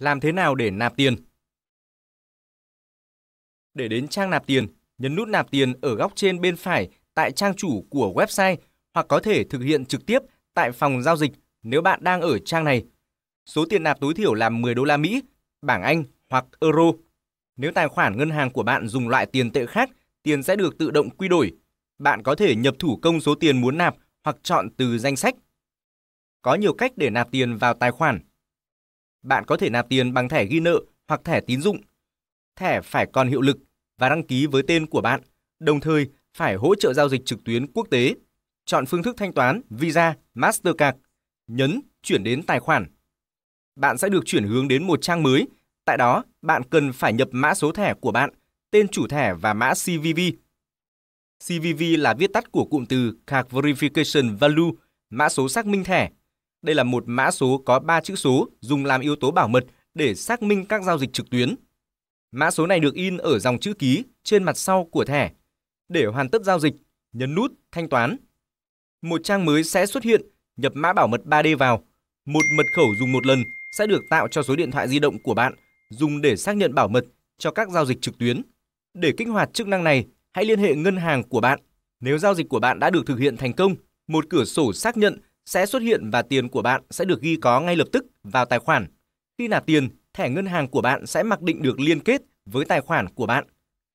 Làm thế nào để nạp tiền? Để đến trang nạp tiền, nhấn nút nạp tiền ở góc trên bên phải tại trang chủ của website hoặc có thể thực hiện trực tiếp tại phòng giao dịch nếu bạn đang ở trang này. Số tiền nạp tối thiểu là 10 đô la Mỹ, bảng Anh hoặc euro. Nếu tài khoản ngân hàng của bạn dùng loại tiền tệ khác, tiền sẽ được tự động quy đổi. Bạn có thể nhập thủ công số tiền muốn nạp hoặc chọn từ danh sách. Có nhiều cách để nạp tiền vào tài khoản. Bạn có thể nạp tiền bằng thẻ ghi nợ hoặc thẻ tín dụng. Thẻ phải còn hiệu lực và đăng ký với tên của bạn, đồng thời phải hỗ trợ giao dịch trực tuyến quốc tế. Chọn phương thức thanh toán Visa, Mastercard, nhấn chuyển đến tài khoản. Bạn sẽ được chuyển hướng đến một trang mới. Tại đó, bạn cần phải nhập mã số thẻ của bạn, tên chủ thẻ và mã CVV. CVV là viết tắt của cụm từ Card Verification Value, mã số xác minh thẻ đây là một mã số có 3 chữ số dùng làm yếu tố bảo mật để xác minh các giao dịch trực tuyến. Mã số này được in ở dòng chữ ký trên mặt sau của thẻ. Để hoàn tất giao dịch, nhấn nút thanh toán. Một trang mới sẽ xuất hiện, nhập mã bảo mật 3D vào. Một mật khẩu dùng một lần sẽ được tạo cho số điện thoại di động của bạn dùng để xác nhận bảo mật cho các giao dịch trực tuyến. Để kích hoạt chức năng này, hãy liên hệ ngân hàng của bạn. Nếu giao dịch của bạn đã được thực hiện thành công, một cửa sổ xác nhận sẽ xuất hiện và tiền của bạn sẽ được ghi có ngay lập tức vào tài khoản. Khi nạp tiền, thẻ ngân hàng của bạn sẽ mặc định được liên kết với tài khoản của bạn.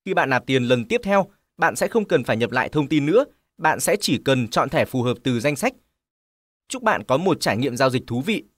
Khi bạn nạp tiền lần tiếp theo, bạn sẽ không cần phải nhập lại thông tin nữa, bạn sẽ chỉ cần chọn thẻ phù hợp từ danh sách. Chúc bạn có một trải nghiệm giao dịch thú vị